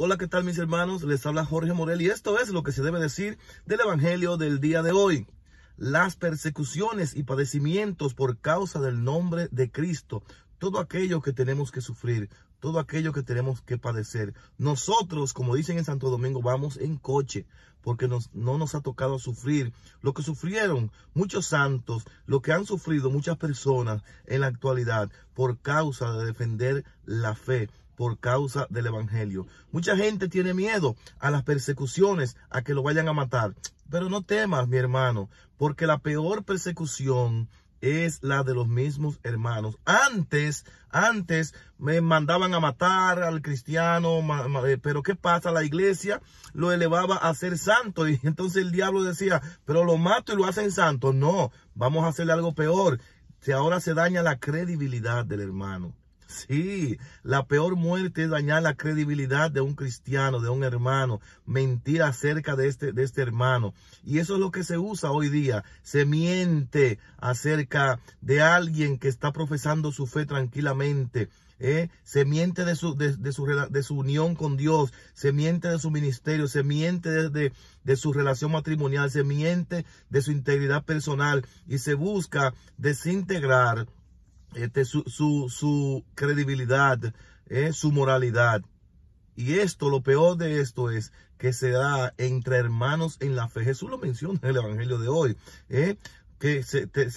Hola, ¿qué tal mis hermanos? Les habla Jorge Morel y esto es lo que se debe decir del Evangelio del día de hoy. Las persecuciones y padecimientos por causa del nombre de Cristo, todo aquello que tenemos que sufrir, todo aquello que tenemos que padecer. Nosotros, como dicen en Santo Domingo, vamos en coche porque no nos ha tocado sufrir lo que sufrieron muchos santos, lo que han sufrido muchas personas en la actualidad por causa de defender la fe, por causa del Evangelio. Mucha gente tiene miedo a las persecuciones, a que lo vayan a matar. Pero no temas, mi hermano, porque la peor persecución es la de los mismos hermanos. Antes, antes me mandaban a matar al cristiano, eh, pero ¿qué pasa? La iglesia lo elevaba a ser santo y entonces el diablo decía, pero lo mato y lo hacen santo. No, vamos a hacerle algo peor. Si ahora se daña la credibilidad del hermano. Sí, la peor muerte es dañar la credibilidad de un cristiano, de un hermano, mentir acerca de este, de este hermano. Y eso es lo que se usa hoy día. Se miente acerca de alguien que está profesando su fe tranquilamente. ¿Eh? se miente de su, unión con Dios, se miente de su ministerio, se miente de, su relación matrimonial, se miente de su integridad personal y se busca desintegrar este, su, su, credibilidad, eh, su moralidad. Y esto, lo peor de esto es que se da entre hermanos en la fe. Jesús lo menciona en el Evangelio de hoy, eh, que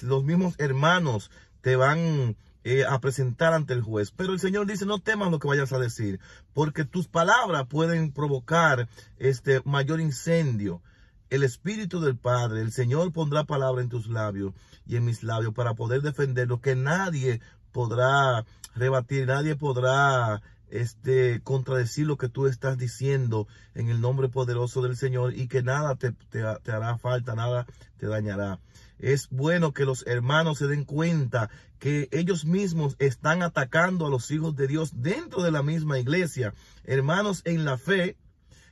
los mismos hermanos te van eh, a presentar ante el juez. Pero el Señor dice, no temas lo que vayas a decir, porque tus palabras pueden provocar este mayor incendio el Espíritu del Padre, el Señor pondrá palabra en tus labios y en mis labios para poder defender lo que nadie podrá rebatir, nadie podrá este, contradecir lo que tú estás diciendo en el nombre poderoso del Señor y que nada te hará falta, nada te dañará. Es bueno que los hermanos se den cuenta que ellos mismos están atacando a los hijos de Dios dentro de la misma iglesia. Hermanos en la fe,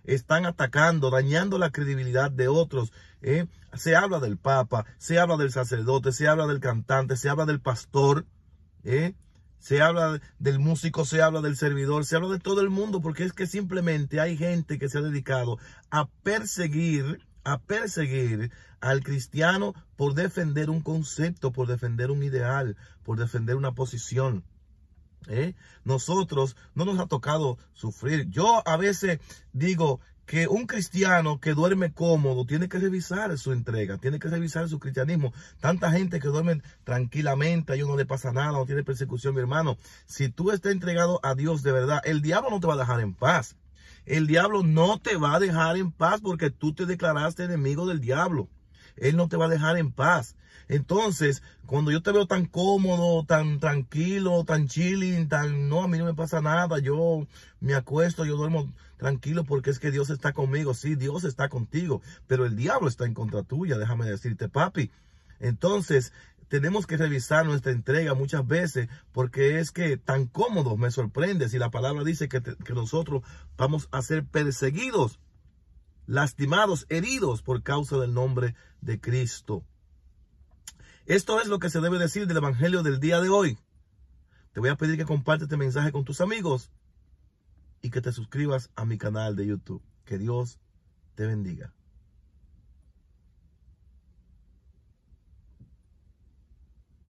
están atacando, dañando la credibilidad de otros. ¿eh? Se habla del Papa, se habla del sacerdote, se habla del cantante, se habla del pastor, ¿eh? se habla del músico, se habla del servidor, se habla de todo el mundo, porque es que simplemente hay gente que se ha dedicado a perseguir a perseguir al cristiano por defender un concepto, por defender un ideal, por defender una posición. ¿eh? Nosotros no nos ha tocado sufrir. Yo a veces digo que un cristiano que duerme cómodo tiene que revisar su entrega, tiene que revisar su cristianismo. Tanta gente que duerme tranquilamente, a ellos no le pasa nada, no tiene persecución, mi hermano. Si tú estás entregado a Dios de verdad, el diablo no te va a dejar en paz. El diablo no te va a dejar en paz porque tú te declaraste enemigo del diablo. Él no te va a dejar en paz. Entonces, cuando yo te veo tan cómodo, tan tranquilo, tan chilling, tan no, a mí no me pasa nada, yo me acuesto, yo duermo tranquilo porque es que Dios está conmigo. Sí, Dios está contigo, pero el diablo está en contra tuya, déjame decirte, papi. Entonces, tenemos que revisar nuestra entrega muchas veces porque es que tan cómodo me sorprende si la palabra dice que, que nosotros vamos a ser perseguidos lastimados, heridos por causa del nombre de Cristo. Esto es lo que se debe decir del Evangelio del día de hoy. Te voy a pedir que compartas este mensaje con tus amigos y que te suscribas a mi canal de YouTube. Que Dios te bendiga.